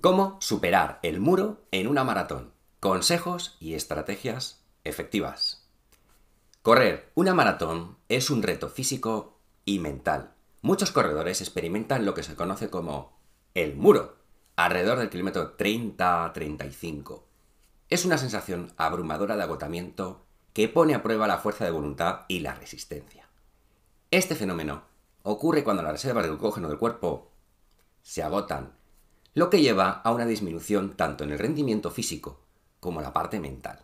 Cómo superar el muro en una maratón. Consejos y estrategias efectivas. Correr una maratón es un reto físico y mental. Muchos corredores experimentan lo que se conoce como el muro, alrededor del kilómetro 30-35. Es una sensación abrumadora de agotamiento que pone a prueba la fuerza de voluntad y la resistencia. Este fenómeno ocurre cuando las reservas de glucógeno del cuerpo se agotan lo que lleva a una disminución tanto en el rendimiento físico como en la parte mental.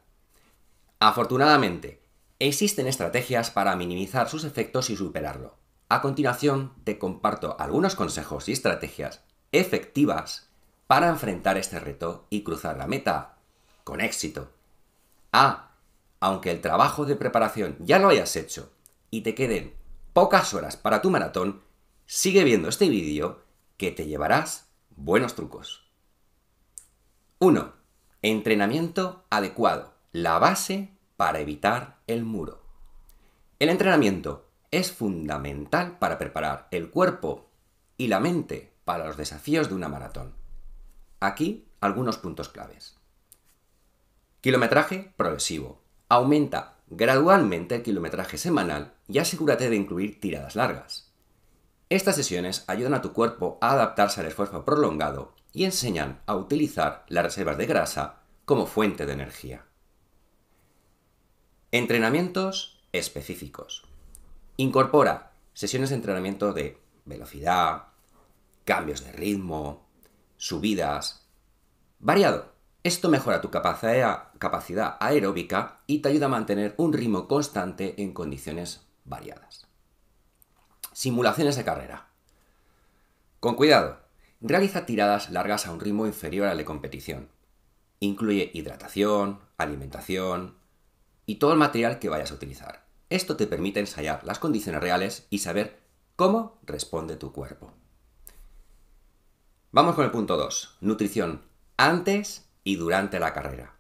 Afortunadamente, existen estrategias para minimizar sus efectos y superarlo. A continuación, te comparto algunos consejos y estrategias efectivas para enfrentar este reto y cruzar la meta con éxito. A. Aunque el trabajo de preparación ya lo hayas hecho y te queden pocas horas para tu maratón, sigue viendo este vídeo que te llevarás Buenos trucos. 1. Entrenamiento adecuado. La base para evitar el muro. El entrenamiento es fundamental para preparar el cuerpo y la mente para los desafíos de una maratón. Aquí algunos puntos claves. Kilometraje progresivo. Aumenta gradualmente el kilometraje semanal y asegúrate de incluir tiradas largas. Estas sesiones ayudan a tu cuerpo a adaptarse al esfuerzo prolongado y enseñan a utilizar las reservas de grasa como fuente de energía. Entrenamientos específicos. Incorpora sesiones de entrenamiento de velocidad, cambios de ritmo, subidas. Variado. Esto mejora tu capacidad aeróbica y te ayuda a mantener un ritmo constante en condiciones variadas. Simulaciones de carrera. Con cuidado, realiza tiradas largas a un ritmo inferior al de competición. Incluye hidratación, alimentación y todo el material que vayas a utilizar. Esto te permite ensayar las condiciones reales y saber cómo responde tu cuerpo. Vamos con el punto 2. Nutrición antes y durante la carrera.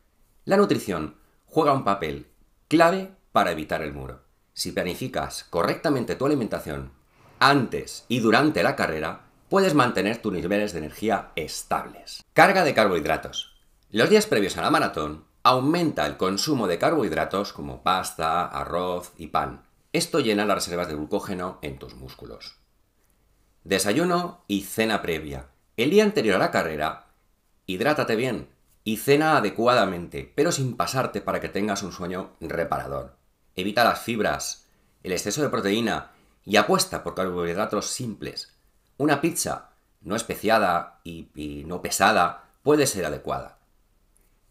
La nutrición juega un papel clave para evitar el muro. Si planificas correctamente tu alimentación antes y durante la carrera, puedes mantener tus niveles de energía estables. Carga de carbohidratos. Los días previos a la maratón, aumenta el consumo de carbohidratos como pasta, arroz y pan. Esto llena las reservas de glucógeno en tus músculos. Desayuno y cena previa. El día anterior a la carrera, hidrátate bien y cena adecuadamente, pero sin pasarte para que tengas un sueño reparador. Evita las fibras, el exceso de proteína y apuesta por carbohidratos simples. Una pizza no especiada y, no pesada puede ser adecuada.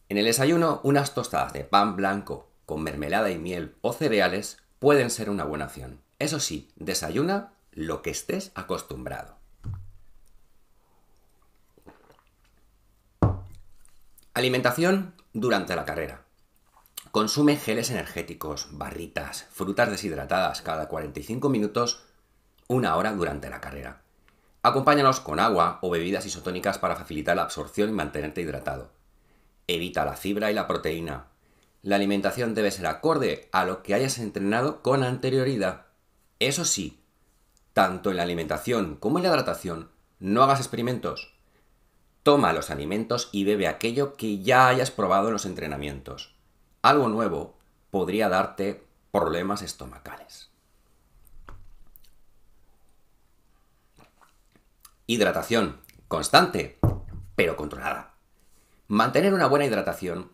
En el desayuno, unas tostadas de pan blanco con mermelada y miel o cereales pueden ser una buena opción. Eso sí, desayuna lo que estés acostumbrado. Alimentación durante la carrera. Consume geles energéticos, barritas, frutas deshidratadas cada 45 minutos, una hora durante la carrera. Acompáñalos con agua o bebidas isotónicas para facilitar la absorción y mantenerte hidratado. Evita la fibra y la proteína. La alimentación debe ser acorde a lo que hayas entrenado con anterioridad. Eso sí, tanto en la alimentación como en la hidratación, no hagas experimentos. Toma los alimentos y bebe aquello que ya hayas probado en los entrenamientos algo nuevo podría darte problemas estomacales. Hidratación constante, pero controlada. Mantener una buena hidratación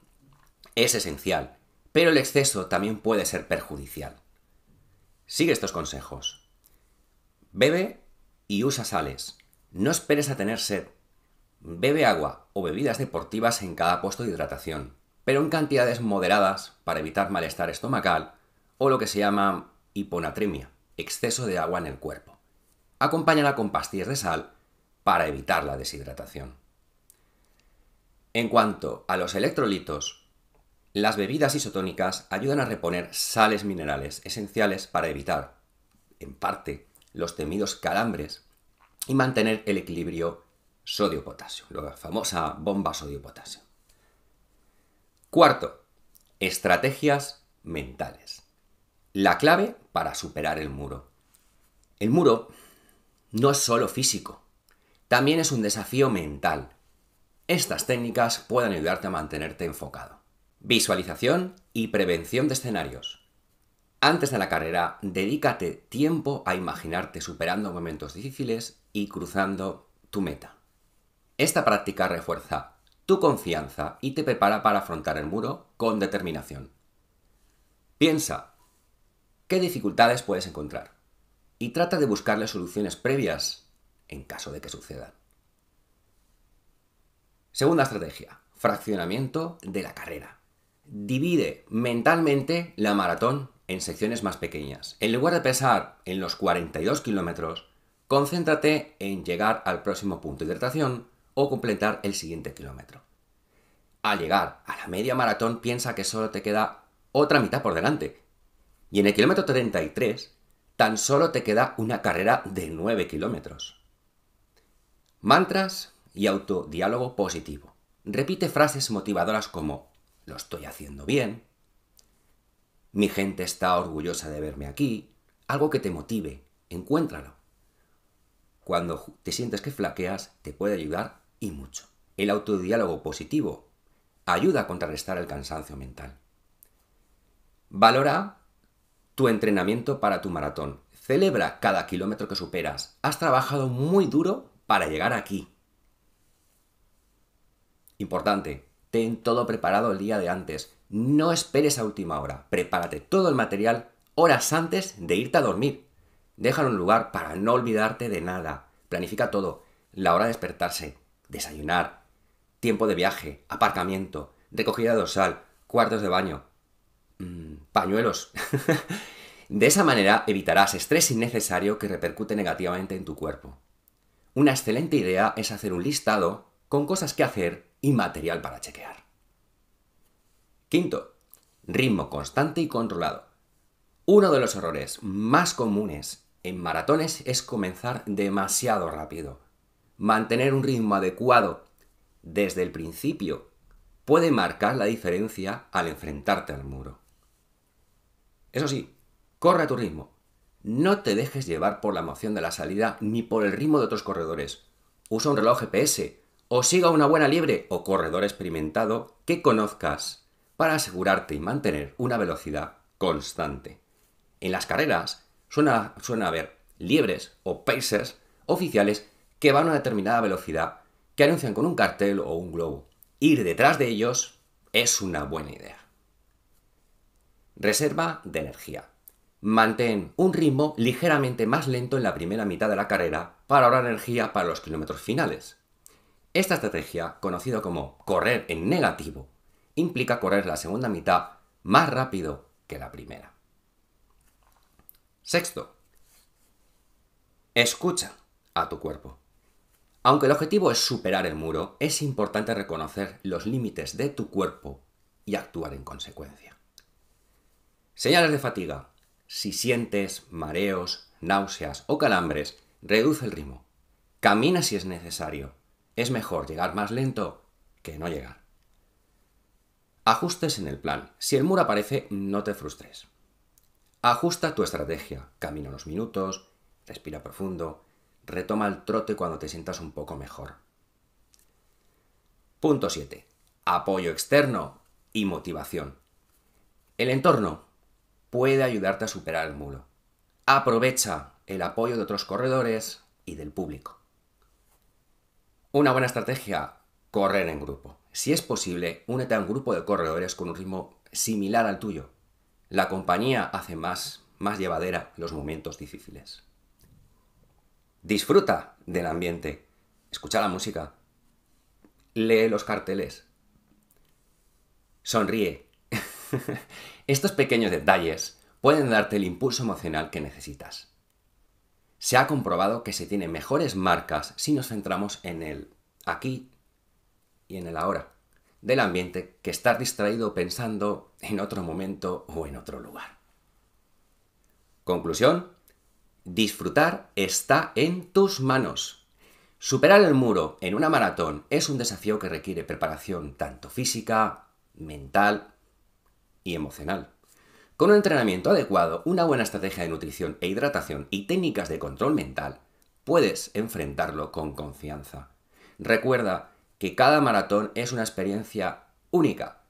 es esencial, pero el exceso también puede ser perjudicial. Sigue estos consejos. Bebe y usa sales. No esperes a tener sed. Bebe agua o bebidas deportivas en cada puesto de hidratación pero en cantidades moderadas para evitar malestar estomacal o lo que se llama hiponatremia, exceso de agua en el cuerpo. Acompáñala con pastillas de sal para evitar la deshidratación. En cuanto a los electrolitos, las bebidas isotónicas ayudan a reponer sales minerales esenciales para evitar, en parte, los temidos calambres y mantener el equilibrio sodio-potasio, la famosa bomba sodio-potasio. Cuarto, estrategias mentales. La clave para superar el muro. El muro no es solo físico, también es un desafío mental. Estas técnicas pueden ayudarte a mantenerte enfocado. Visualización y prevención de escenarios. Antes de la carrera, dedícate tiempo a imaginarte superando momentos difíciles y cruzando tu meta. Esta práctica refuerza tu confianza y te prepara para afrontar el muro con determinación. Piensa, ¿qué dificultades puedes encontrar? Y trata de buscarle soluciones previas en caso de que sucedan. Segunda estrategia, fraccionamiento de la carrera. Divide mentalmente la maratón en secciones más pequeñas. En lugar de pesar en los 42 kilómetros, concéntrate en llegar al próximo punto de hidratación o completar el siguiente kilómetro. Al llegar a la media maratón piensa que solo te queda otra mitad por delante. Y en el kilómetro 33 tan solo te queda una carrera de 9 kilómetros. Mantras y autodiálogo positivo. Repite frases motivadoras como lo estoy haciendo bien, mi gente está orgullosa de verme aquí, algo que te motive, encuéntralo. Cuando te sientes que flaqueas, te puede ayudar y mucho. El autodiálogo positivo ayuda a contrarrestar el cansancio mental. Valora tu entrenamiento para tu maratón. Celebra cada kilómetro que superas. Has trabajado muy duro para llegar aquí. Importante, ten todo preparado el día de antes. No esperes a última hora. Prepárate todo el material horas antes de irte a dormir. Déjalo en un lugar para no olvidarte de nada. Planifica todo. La hora de despertarse, desayunar, tiempo de viaje, aparcamiento, recogida dorsal, cuartos de baño, mm, pañuelos. de esa manera evitarás estrés innecesario que repercute negativamente en tu cuerpo. Una excelente idea es hacer un listado con cosas que hacer y material para chequear. Quinto, ritmo constante y controlado. Uno de los errores más comunes en maratones es comenzar demasiado rápido mantener un ritmo adecuado desde el principio puede marcar la diferencia al enfrentarte al muro. Eso sí, corre a tu ritmo. No te dejes llevar por la emoción de la salida ni por el ritmo de otros corredores. Usa un reloj GPS o siga una buena liebre o corredor experimentado que conozcas para asegurarte y mantener una velocidad constante. En las carreras suena, suena haber liebres o pacers oficiales que van a una determinada velocidad, que anuncian con un cartel o un globo. Ir detrás de ellos es una buena idea. Reserva de energía. Mantén un ritmo ligeramente más lento en la primera mitad de la carrera para ahorrar energía para los kilómetros finales. Esta estrategia, conocida como correr en negativo, implica correr la segunda mitad más rápido que la primera. Sexto, escucha a tu cuerpo. Aunque el objetivo es superar el muro, es importante reconocer los límites de tu cuerpo y actuar en consecuencia. Señales de fatiga. Si sientes mareos, náuseas o calambres, reduce el ritmo. Camina si es necesario. Es mejor llegar más lento que no llegar. Ajustes en el plan. Si el muro aparece, no te frustres. Ajusta tu estrategia. Camina unos minutos, respira profundo, Retoma el trote cuando te sientas un poco mejor. Punto 7. Apoyo externo y motivación. El entorno puede ayudarte a superar el muro. Aprovecha el apoyo de otros corredores y del público. Una buena estrategia, correr en grupo. Si es posible, únete a un grupo de corredores con un ritmo similar al tuyo. La compañía hace más, más llevadera los momentos difíciles. Disfruta del ambiente. Escucha la música. Lee los carteles. Sonríe. Estos pequeños detalles pueden darte el impulso emocional que necesitas. Se ha comprobado que se tienen mejores marcas si nos centramos en el aquí y en el ahora del ambiente que estar distraído pensando en otro momento o en otro lugar. Conclusión, Disfrutar está en tus manos. Superar el muro en una maratón es un desafío que requiere preparación tanto física, mental y emocional. Con un entrenamiento adecuado, una buena estrategia de nutrición e hidratación y técnicas de control mental, puedes enfrentarlo con confianza. Recuerda que cada maratón es una experiencia única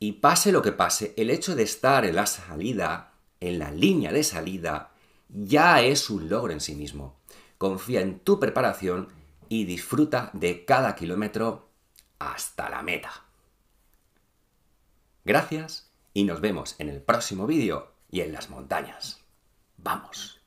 y pase lo que pase, el hecho de estar en la salida, en la línea de salida, ya es un logro en sí mismo. Confía en tu preparación y disfruta de cada kilómetro hasta la meta. Gracias y nos vemos en el próximo vídeo y en las montañas. ¡Vamos!